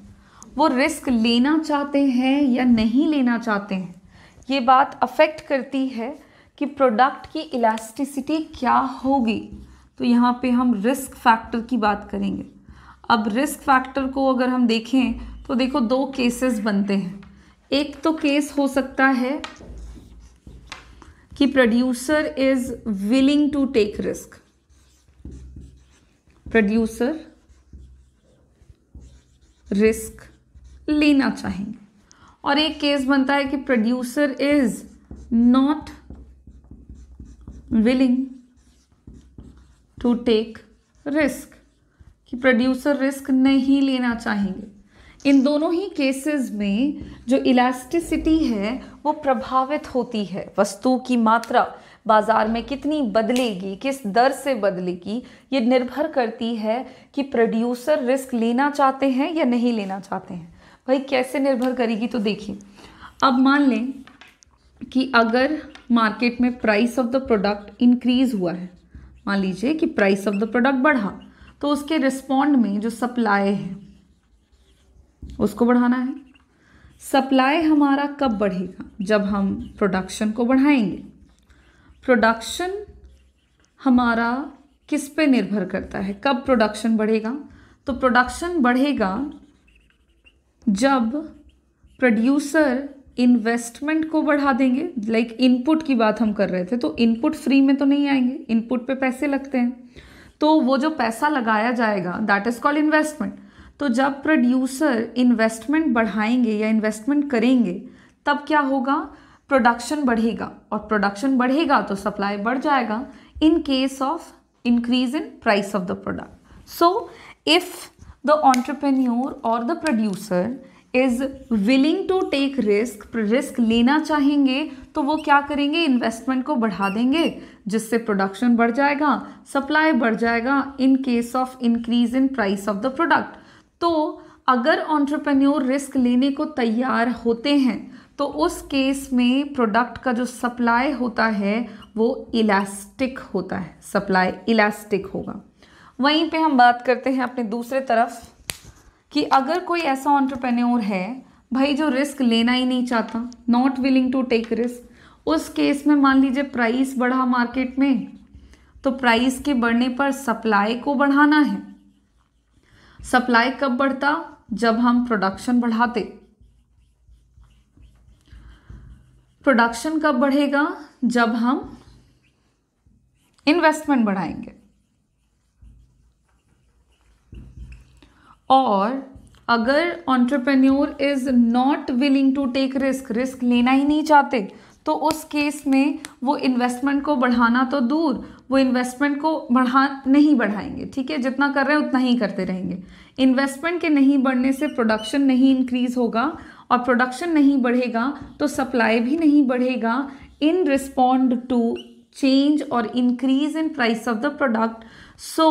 वो रिस्क लेना चाहते हैं या नहीं लेना चाहते हैं ये बात अफेक्ट करती है कि प्रोडक्ट की इलास्टिसिटी क्या होगी तो यहाँ पे हम रिस्क फैक्टर की बात करेंगे अब रिस्क फैक्टर को अगर हम देखें तो देखो दो केसेस बनते हैं एक तो केस हो सकता है कि producer is willing to take risk producer risk लेना चाहेंगे और एक केस बनता है कि producer is not willing to take risk कि प्रोड्यूसर रिस्क नहीं लेना चाहेंगे इन दोनों ही केसेस में जो इलास्टिसिटी है वो प्रभावित होती है वस्तु की मात्रा बाज़ार में कितनी बदलेगी किस दर से बदलेगी ये निर्भर करती है कि प्रोड्यूसर रिस्क लेना चाहते हैं या नहीं लेना चाहते हैं भाई कैसे निर्भर करेगी तो देखिए अब मान लें कि अगर मार्केट में price of the product increase हुआ है मान लीजिए कि प्राइस ऑफ द प्रोडक्ट बढ़ा तो उसके रिस्पॉन्ड में जो सप्लाई है उसको बढ़ाना है सप्लाई हमारा कब बढ़ेगा जब हम प्रोडक्शन को बढ़ाएंगे प्रोडक्शन हमारा किस पे निर्भर करता है कब प्रोडक्शन बढ़ेगा तो प्रोडक्शन बढ़ेगा जब प्रोड्यूसर इन्वेस्टमेंट को बढ़ा देंगे लाइक like इनपुट की बात हम कर रहे थे तो इनपुट फ्री में तो नहीं आएंगे इनपुट पे पैसे लगते हैं तो वो जो पैसा लगाया जाएगा दैट इज़ कॉल्ड इन्वेस्टमेंट तो जब प्रोड्यूसर इन्वेस्टमेंट बढ़ाएंगे या इन्वेस्टमेंट करेंगे तब क्या होगा प्रोडक्शन बढ़ेगा और प्रोडक्शन बढ़ेगा तो सप्लाई बढ़ जाएगा in case of increase in price of the product so if the entrepreneur और the producer is willing to take risk risk लेना चाहेंगे तो वो क्या करेंगे इन्वेस्टमेंट को बढ़ा देंगे जिससे प्रोडक्शन बढ़ जाएगा सप्लाई बढ़ जाएगा in case of increase in price of the product तो अगर ऑन्टरप्रेन्योर रिस्क लेने को तैयार होते हैं तो उस केस में प्रोडक्ट का जो सप्लाई होता है वो इलास्टिक होता है सप्लाई इलास्टिक होगा वहीं पे हम बात करते हैं अपने दूसरे तरफ कि अगर कोई ऐसा ऑन्टरप्रेन्योर है भाई जो रिस्क लेना ही नहीं चाहता not willing to take risk उस केस में मान लीजिए प्राइस बढ़ा मार्केट में तो प्राइस के बढ़ने पर सप्लाई को बढ़ाना है सप्लाई कब बढ़ता जब हम प्रोडक्शन बढ़ाते प्रोडक्शन कब बढ़ेगा जब हम इन्वेस्टमेंट बढ़ाएंगे और अगर entrepreneur is not willing to take risk risk लेना ही नहीं चाहते तो उस केस में वो इन्वेस्टमेंट को बढ़ाना तो दूर वो इन्वेस्टमेंट को बढ़ा नहीं बढ़ाएंगे ठीक है जितना कर रहे हैं उतना ही करते रहेंगे इन्वेस्टमेंट के नहीं बढ़ने से प्रोडक्शन नहीं इंक्रीज होगा और प्रोडक्शन नहीं बढ़ेगा तो सप्लाई भी नहीं बढ़ेगा इन रिस्पॉन्ड टू चेंज और increase in price of the product so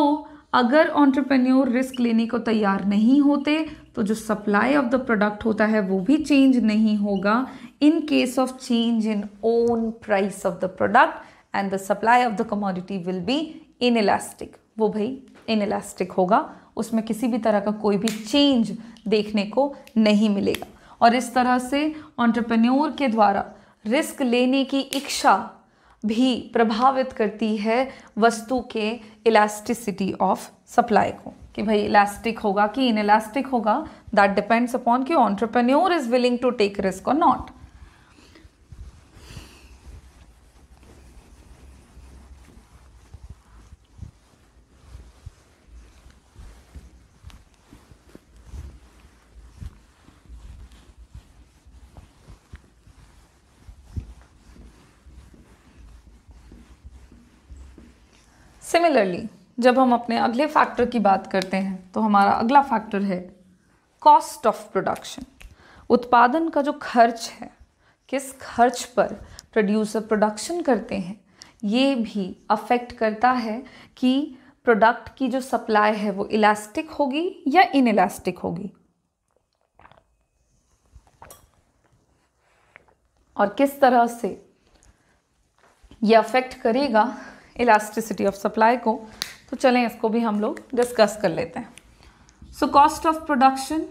अगर ऑन्टरप्रेन्योर रिस्क लेने को तैयार नहीं होते तो जो सप्लाई ऑफ द प्रोडक्ट होता है वो भी चेंज नहीं होगा in case of change in own price of the product and the supply of the commodity will be inelastic वो भाई इन इलास्टिक होगा उसमें किसी भी तरह का कोई भी चेंज देखने को नहीं मिलेगा और इस तरह से ऑन्टरप्रन्योर के द्वारा रिस्क लेने की इच्छा भी प्रभावित करती है वस्तु के इलास्टिसिटी ऑफ सप्लाई को कि भाई इलास्टिक होगा कि इन इलास्टिक होगा दैट डिपेंड्स अपॉन कि entrepreneur is willing to take risk और नॉट सिमिलरली जब हम अपने अगले फैक्टर की बात करते हैं तो हमारा अगला फैक्टर है कॉस्ट ऑफ प्रोडक्शन उत्पादन का जो खर्च है किस खर्च पर प्रोड्यूसर प्रोडक्शन करते हैं ये भी अफेक्ट करता है कि प्रोडक्ट की जो सप्लाई है वो इलास्टिक होगी या इन इलास्टिक होगी और किस तरह से ये अफेक्ट करेगा इलास्टिसिटी ऑफ सप्लाई को तो चलें इसको भी हम लोग डिस्कस कर लेते हैं सो कॉस्ट ऑफ प्रोडक्शन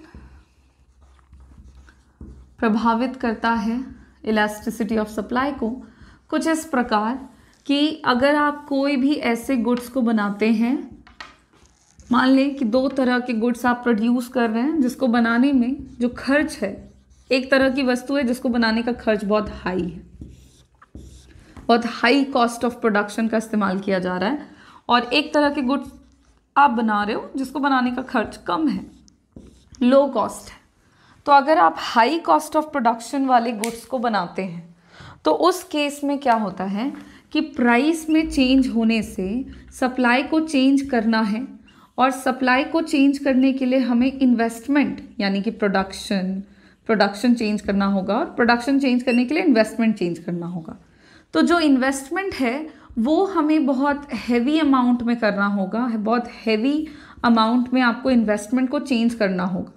प्रभावित करता है इलास्टिसिटी ऑफ सप्लाई को कुछ इस प्रकार कि अगर आप कोई भी ऐसे गुड्स को बनाते हैं मान लें कि दो तरह के गुड्स आप प्रोड्यूस कर रहे हैं जिसको बनाने में जो खर्च है एक तरह की वस्तु है जिसको बनाने का खर्च बहुत हाई है बहुत हाई कॉस्ट ऑफ प्रोडक्शन का इस्तेमाल किया जा रहा है और एक तरह के गुड्स आप बना रहे हो जिसको बनाने का खर्च कम है लो कॉस्ट है तो अगर आप हाई कॉस्ट ऑफ प्रोडक्शन वाले गुड्स को बनाते हैं तो उस केस में क्या होता है कि प्राइस में चेंज होने से सप्लाई को चेंज करना है और सप्लाई को चेंज करने के लिए हमें इन्वेस्टमेंट यानी कि प्रोडक्शन प्रोडक्शन चेंज करना होगा और प्रोडक्शन चेंज करने के लिए इन्वेस्टमेंट चेंज करना होगा तो जो इन्वेस्टमेंट है वो हमें बहुत हैवी अमाउंट में करना होगा बहुत हैवी अमाउंट में आपको इन्वेस्टमेंट को चेंज करना होगा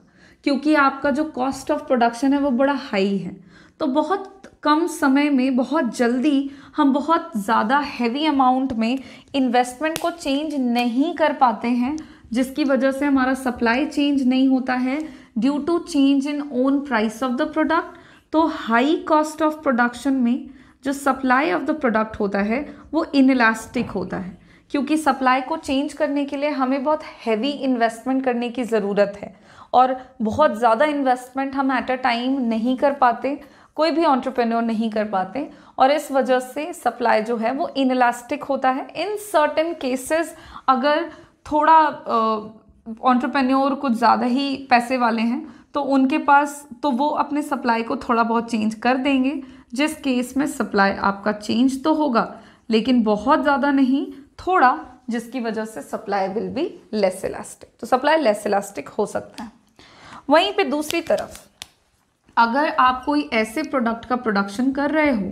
क्योंकि आपका जो कॉस्ट ऑफ प्रोडक्शन है वो बड़ा हाई है तो बहुत कम समय में बहुत जल्दी हम बहुत ज़्यादा हैवी अमाउंट में इन्वेस्टमेंट को चेंज नहीं कर पाते हैं जिसकी वजह से हमारा सप्लाई चेंज नहीं होता है due to change in own price of the product तो हाई कॉस्ट ऑफ प्रोडक्शन में जो सप्लाई ऑफ द प्रोडक्ट होता है वो इनलास्टिक होता है क्योंकि सप्लाई को चेंज करने के लिए हमें बहुत हैवी इन्वेस्टमेंट करने की ज़रूरत है और बहुत ज़्यादा इन्वेस्टमेंट हम एट अ टाइम नहीं कर पाते कोई भी ऑन्टरप्रेन्योर नहीं कर पाते और इस वजह से सप्लाई जो है वो इनलास्टिक होता है इन सर्टन केसेस अगर थोड़ा ऑन्टरप्रेन्योर कुछ ज़्यादा ही पैसे वाले हैं तो उनके पास तो वो अपने सप्लाई को थोड़ा बहुत चेंज कर देंगे जिस केस में सप्लाई आपका चेंज तो होगा लेकिन बहुत ज़्यादा नहीं थोड़ा जिसकी वजह से supply will be less elastic तो सप्लाई लेस इलास्टिक हो सकता है वहीं पे दूसरी तरफ अगर आप कोई ऐसे प्रोडक्ट का प्रोडक्शन कर रहे हो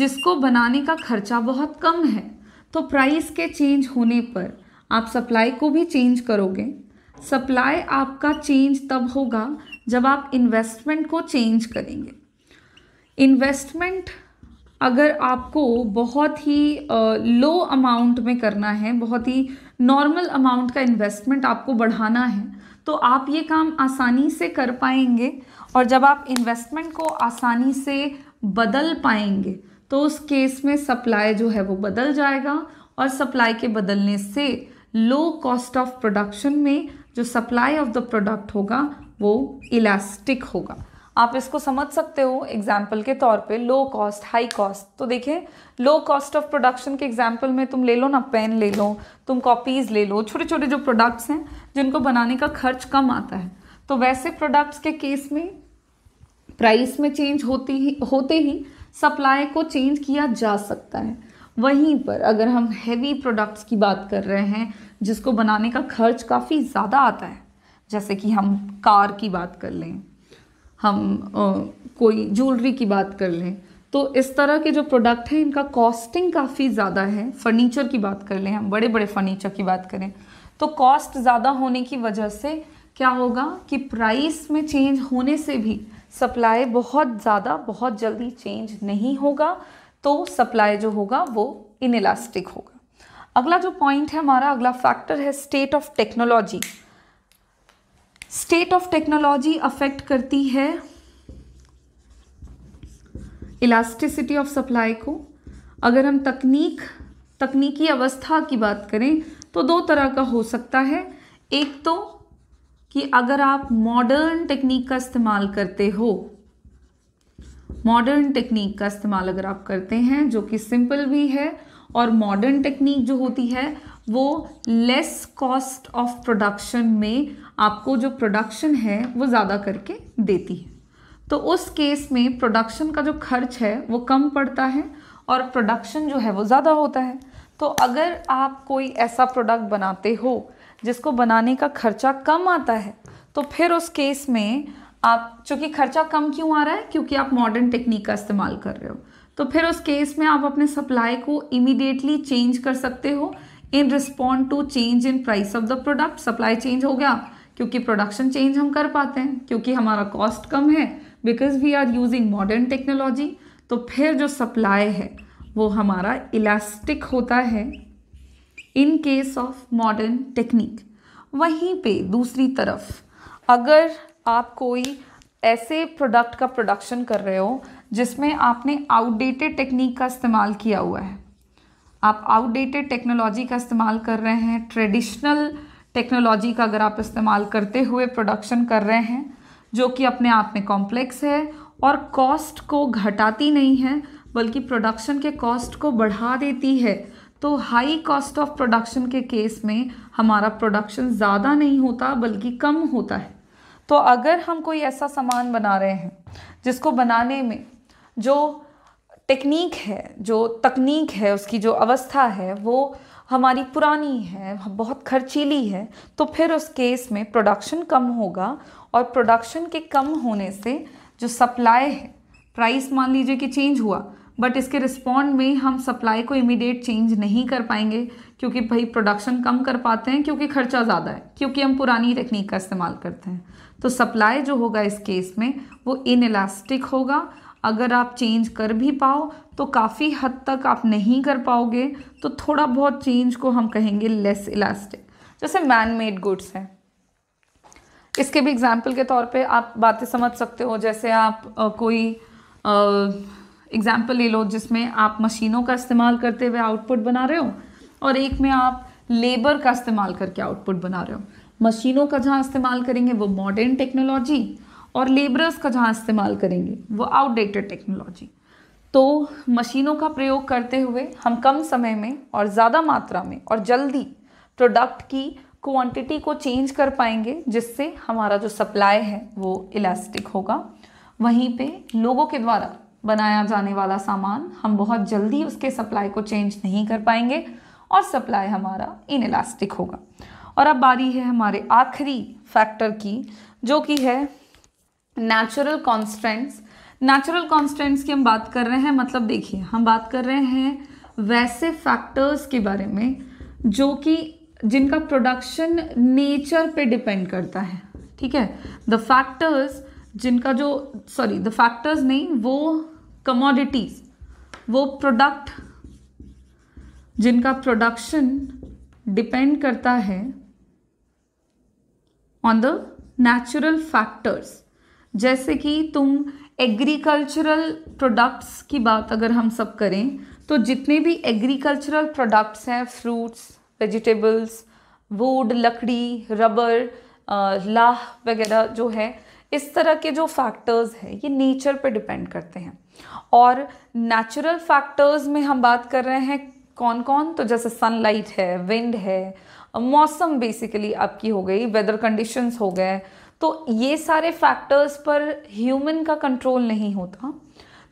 जिसको बनाने का खर्चा बहुत कम है तो प्राइस के चेंज होने पर आप सप्लाई को भी चेंज करोगे सप्लाई आपका चेंज तब होगा जब आप इन्वेस्टमेंट को चेंज करेंगे इन्वेस्टमेंट अगर आपको बहुत ही लो uh, अमाउंट में करना है बहुत ही नॉर्मल अमाउंट का इन्वेस्टमेंट आपको बढ़ाना है तो आप ये काम आसानी से कर पाएंगे और जब आप इन्वेस्टमेंट को आसानी से बदल पाएंगे तो उस केस में सप्लाई जो है वो बदल जाएगा और सप्लाई के बदलने से लो कॉस्ट ऑफ प्रोडक्शन में जो सप्लाई ऑफ द प्रोडक्ट होगा वो इलास्टिक होगा आप इसको समझ सकते हो एग्जाम्पल के तौर पे लो कॉस्ट हाई कॉस्ट तो देखिए लो कॉस्ट ऑफ प्रोडक्शन के एग्जाम्पल में तुम ले लो ना पेन ले लो तुम कॉपीज़ ले लो छोटे छोटे जो प्रोडक्ट्स हैं जिनको बनाने का खर्च कम आता है तो वैसे प्रोडक्ट्स के केस में प्राइस में चेंज होती ही होते ही सप्लाई को चेंज किया जा सकता है वहीं पर अगर हम हैवी प्रोडक्ट्स की बात कर रहे हैं जिसको बनाने का खर्च काफ़ी ज़्यादा आता है जैसे कि हम कार की बात कर लें हम कोई ज्वेलरी की बात कर लें तो इस तरह के जो प्रोडक्ट हैं इनका कॉस्टिंग काफ़ी ज़्यादा है फर्नीचर की बात कर लें हम बड़े बड़े फर्नीचर की बात करें तो कॉस्ट ज़्यादा होने की वजह से क्या होगा कि प्राइस में चेंज होने से भी सप्लाई बहुत ज़्यादा बहुत जल्दी चेंज नहीं होगा तो सप्लाई जो होगा वो इनलास्टिक होगा अगला जो पॉइंट है हमारा अगला फैक्टर है state of technology state of technology affect करती है इलास्टिसिटी ऑफ सप्लाई को अगर हम तकनीक तकनीकी अवस्था की बात करें तो दो तरह का हो सकता है एक तो कि अगर आप मॉडर्न टेक्निक का इस्तेमाल करते हो मॉडर्न टेक्निक का इस्तेमाल अगर आप करते हैं जो कि सिंपल भी है और मॉडर्न टेक्निक जो होती है वो लेस कॉस्ट ऑफ प्रोडक्शन में आपको जो प्रोडक्शन है वो ज़्यादा करके देती है तो उस केस में प्रोडक्शन का जो खर्च है वो कम पड़ता है और प्रोडक्शन जो है वो ज़्यादा होता है तो अगर आप कोई ऐसा प्रोडक्ट बनाते हो जिसको बनाने का खर्चा कम आता है तो फिर उस केस में आप चूँकि खर्चा कम क्यों आ रहा है क्योंकि आप मॉडर्न टेक्निक का इस्तेमाल कर रहे हो तो फिर उस केस में आप अपने सप्लाई को इमीडिएटली चेंज कर सकते हो in respond to change in price of the product supply change हो गया क्योंकि प्रोडक्शन चेंज हम कर पाते हैं क्योंकि हमारा कॉस्ट कम है because we are using modern technology तो फिर जो सप्लाई है वो हमारा इलास्टिक होता है in case of modern technique वहीं पे दूसरी तरफ अगर आप कोई ऐसे प्रोडक्ट का प्रोडक्शन कर रहे हो जिसमें आपने आउटडेटेड टेक्निक का इस्तेमाल किया हुआ है आप आउटडेटेड टेक्नोलॉजी का इस्तेमाल कर रहे हैं ट्रेडिशनल टेक्नोलॉजी का अगर आप इस्तेमाल करते हुए प्रोडक्शन कर रहे हैं जो कि अपने आप में कॉम्प्लेक्स है और कॉस्ट को घटाती नहीं है बल्कि प्रोडक्शन के कॉस्ट को बढ़ा देती है तो हाई कॉस्ट ऑफ प्रोडक्शन के केस में हमारा प्रोडक्शन ज़्यादा नहीं होता बल्कि कम होता है तो अगर हम कोई ऐसा सामान बना रहे हैं जिसको बनाने में जो टेक्निक है जो तकनीक है उसकी जो अवस्था है वो हमारी पुरानी है बहुत खर्चीली है तो फिर उस केस में प्रोडक्शन कम होगा और प्रोडक्शन के कम होने से जो सप्लाई है प्राइस मान लीजिए कि चेंज हुआ बट इसके रिस्पॉन्ड में हम सप्लाई को इमीडिएट चेंज नहीं कर पाएंगे क्योंकि भाई प्रोडक्शन कम कर पाते हैं क्योंकि खर्चा ज़्यादा है क्योंकि हम पुरानी टेक्निक का इस्तेमाल करते हैं तो सप्लाई जो होगा इस केस में वो इनएलास्टिक होगा अगर आप चेंज कर भी पाओ तो काफ़ी हद तक आप नहीं कर पाओगे तो थोड़ा बहुत चेंज को हम कहेंगे लेस इलास्टिक जैसे मैन मेड गुड्स हैं इसके भी एग्जाम्पल के तौर पे आप बातें समझ सकते हो जैसे आप आ, कोई एग्ज़ाम्पल ले लो जिसमें आप मशीनों का इस्तेमाल करते हुए आउटपुट बना रहे हो और एक में आप लेबर का इस्तेमाल करके आउटपुट बना रहे हो मशीनों का जहाँ इस्तेमाल करेंगे वो मॉडर्न टेक्नोलॉजी और लेबरर्स का जहाँ इस्तेमाल करेंगे वो आउटडेटेड टेक्नोलॉजी तो मशीनों का प्रयोग करते हुए हम कम समय में और ज़्यादा मात्रा में और जल्दी प्रोडक्ट की क्वांटिटी को चेंज कर पाएंगे जिससे हमारा जो सप्लाई है वो इलास्टिक होगा वहीं पे लोगों के द्वारा बनाया जाने वाला सामान हम बहुत जल्दी उसके सप्लाई को चेंज नहीं कर पाएंगे और सप्लाई हमारा इन इलास्टिक होगा और अब बारी है हमारे आखिरी फैक्टर की जो कि है नेचुरल कॉन्स्टेंट्स नेचुरल कॉन्स्टेंट्स की हम बात कर रहे हैं मतलब देखिए हम बात कर रहे हैं वैसे फैक्टर्स के बारे में जो कि जिनका प्रोडक्शन नेचर पे डिपेंड करता है ठीक है द फैक्टर्स जिनका जो सॉरी द फैक्टर्स नहीं वो कमोडिटीज वो प्रोडक्ट जिनका प्रोडक्शन डिपेंड करता है ऑन द नेचुरल फैक्टर्स जैसे कि तुम एग्रीकल्चरल प्रोडक्ट्स की बात अगर हम सब करें तो जितने भी एग्रीकल्चरल प्रोडक्ट्स हैं फ्रूट्स वेजिटेबल्स वुड लकड़ी रबर लाह वगैरह जो है इस तरह के जो फैक्टर्स हैं ये नेचर पे डिपेंड करते हैं और नेचुरल फैक्टर्स में हम बात कर रहे हैं कौन कौन तो जैसे सनलाइट है विंड है मौसम बेसिकली आपकी हो गई वेदर कंडीशंस हो गए तो ये सारे फैक्टर्स पर ह्यूमन का कंट्रोल नहीं होता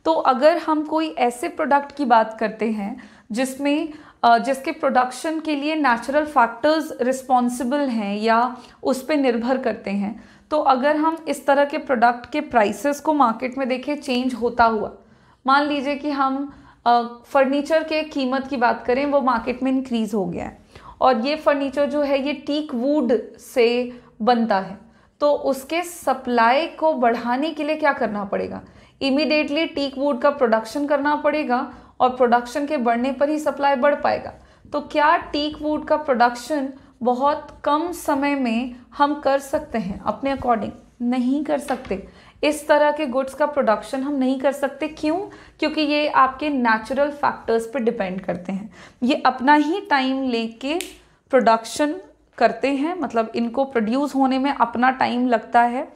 तो अगर हम कोई ऐसे प्रोडक्ट की बात करते हैं जिसमें जिसके प्रोडक्शन के लिए नेचुरल फैक्टर्स रिस्पॉन्सिबल हैं या उस पर निर्भर करते हैं तो अगर हम इस तरह के प्रोडक्ट के प्राइसेस को मार्केट में देखें चेंज होता हुआ मान लीजिए कि हम फर्नीचर के कीमत की बात करें वो मार्केट में इंक्रीज़ हो गया है और ये फर्नीचर जो है ये टीक वुड से बनता है तो उसके सप्लाई को बढ़ाने के लिए क्या करना पड़ेगा इमिडिएटली टीक वुड का प्रोडक्शन करना पड़ेगा और प्रोडक्शन के बढ़ने पर ही सप्लाई बढ़ पाएगा तो क्या टीक वुड का प्रोडक्शन बहुत कम समय में हम कर सकते हैं अपने अकॉर्डिंग नहीं कर सकते इस तरह के गुड्स का प्रोडक्शन हम नहीं कर सकते क्यों क्योंकि ये आपके नेचुरल फैक्टर्स पर डिपेंड करते हैं ये अपना ही टाइम लेके प्रोडक्शन करते हैं मतलब इनको प्रोड्यूस होने में अपना टाइम लगता है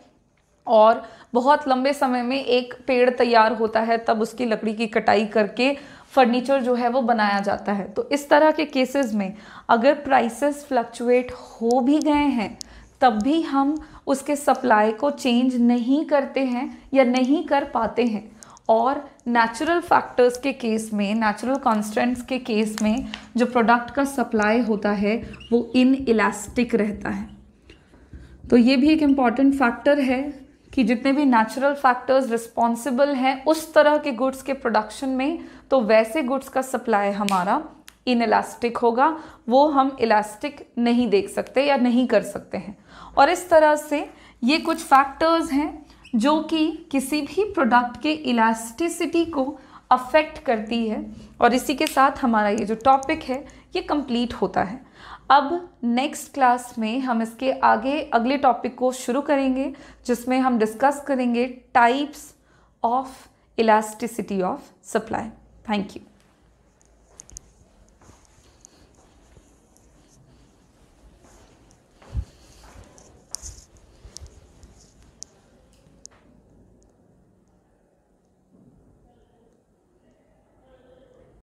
और बहुत लंबे समय में एक पेड़ तैयार होता है तब उसकी लकड़ी की कटाई करके फर्नीचर जो है वो बनाया जाता है तो इस तरह के केसेस में अगर प्राइसेस फ्लक्चुएट हो भी गए हैं तब भी हम उसके सप्लाई को चेंज नहीं करते हैं या नहीं कर पाते हैं और नेचुरल फैक्टर्स के केस में नेचुरल कॉन्स्टेंट्स के केस में जो प्रोडक्ट का सप्लाई होता है वो इन इलास्टिक रहता है तो ये भी एक इम्पॉर्टेंट फैक्टर है कि जितने भी नेचुरल फैक्टर्स रिस्पॉन्सिबल हैं उस तरह के गुड्स के प्रोडक्शन में तो वैसे गुड्स का सप्लाई हमारा इन इलास्टिक होगा वो हम इलास्टिक नहीं देख सकते या नहीं कर सकते हैं और इस तरह से ये कुछ फैक्टर्स हैं जो कि किसी भी प्रोडक्ट के इलास्टिसिटी को अफेक्ट करती है और इसी के साथ हमारा ये जो टॉपिक है ये कंप्लीट होता है अब नेक्स्ट क्लास में हम इसके आगे अगले टॉपिक को शुरू करेंगे जिसमें हम डिस्कस करेंगे types of elasticity of supply thank you